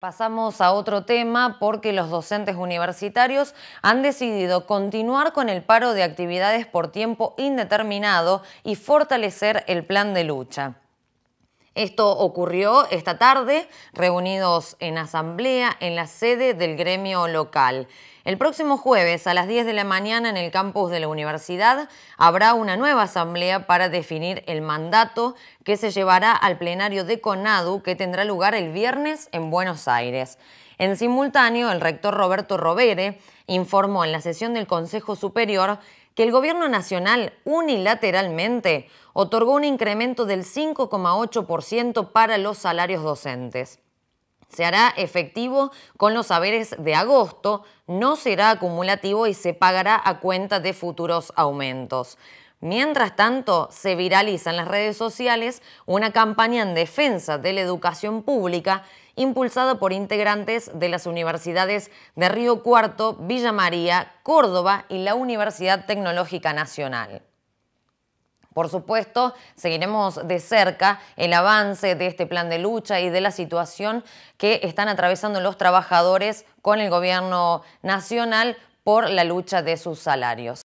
Pasamos a otro tema porque los docentes universitarios han decidido continuar con el paro de actividades por tiempo indeterminado y fortalecer el plan de lucha. Esto ocurrió esta tarde, reunidos en asamblea en la sede del gremio local. El próximo jueves a las 10 de la mañana en el campus de la universidad habrá una nueva asamblea para definir el mandato que se llevará al plenario de CONADU que tendrá lugar el viernes en Buenos Aires. En simultáneo, el rector Roberto Robere informó en la sesión del Consejo Superior que el Gobierno Nacional unilateralmente otorgó un incremento del 5,8% para los salarios docentes. Se hará efectivo con los saberes de agosto, no será acumulativo y se pagará a cuenta de futuros aumentos. Mientras tanto, se viraliza en las redes sociales una campaña en defensa de la educación pública impulsada por integrantes de las universidades de Río Cuarto, Villa María, Córdoba y la Universidad Tecnológica Nacional. Por supuesto, seguiremos de cerca el avance de este plan de lucha y de la situación que están atravesando los trabajadores con el gobierno nacional por la lucha de sus salarios.